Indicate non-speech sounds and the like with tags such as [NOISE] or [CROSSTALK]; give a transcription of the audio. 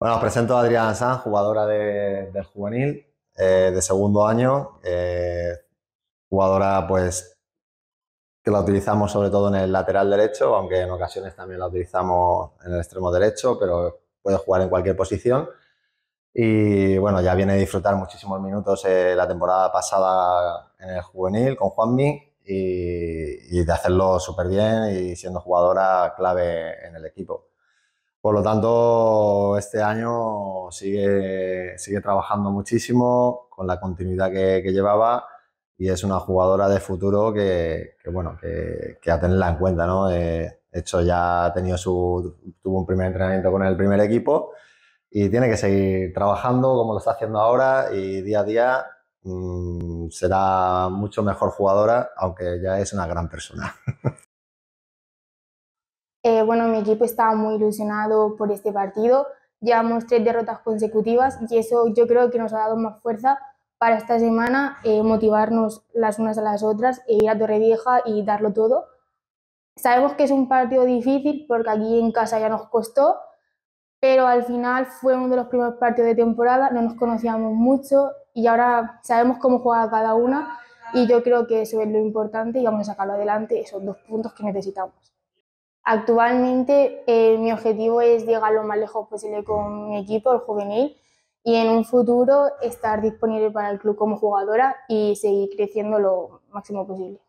Bueno, os presento a Adriana Sanz, jugadora del juvenil eh, de segundo año, eh, jugadora pues que la utilizamos sobre todo en el lateral derecho, aunque en ocasiones también la utilizamos en el extremo derecho, pero puede jugar en cualquier posición. Y bueno, ya viene a disfrutar muchísimos minutos eh, la temporada pasada en el juvenil con Juanmi y, y de hacerlo súper bien y siendo jugadora clave en el equipo. Por lo tanto, este año sigue, sigue trabajando muchísimo con la continuidad que, llevaba y es una jugadora de futuro que, bueno, que, a tenerla en cuenta, ¿no? Eh, de hecho, ya ha tenido su, tuvo un primer entrenamiento con el primer equipo y tiene que seguir trabajando como lo está haciendo ahora y día a día mm, será mucho mejor jugadora, aunque ya es una gran persona. [LAUGHS] Eh, bueno, mi equipo estaba muy ilusionado por este partido. Llevamos tres derrotas consecutivas y eso yo creo que nos ha dado más fuerza para esta semana eh, motivarnos las unas a las otras e ir a Torrevieja y darlo todo. Sabemos que es un partido difícil porque aquí en casa ya nos costó, pero al final fue uno de los primeros partidos de temporada, no nos conocíamos mucho y ahora sabemos cómo juega cada una y yo creo que eso es lo importante y vamos a sacarlo adelante, esos dos puntos que necesitamos. Actualmente eh, mi objetivo es llegar lo más lejos posible con mi equipo, el juvenil, y en un futuro estar disponible para el club como jugadora y seguir creciendo lo máximo posible.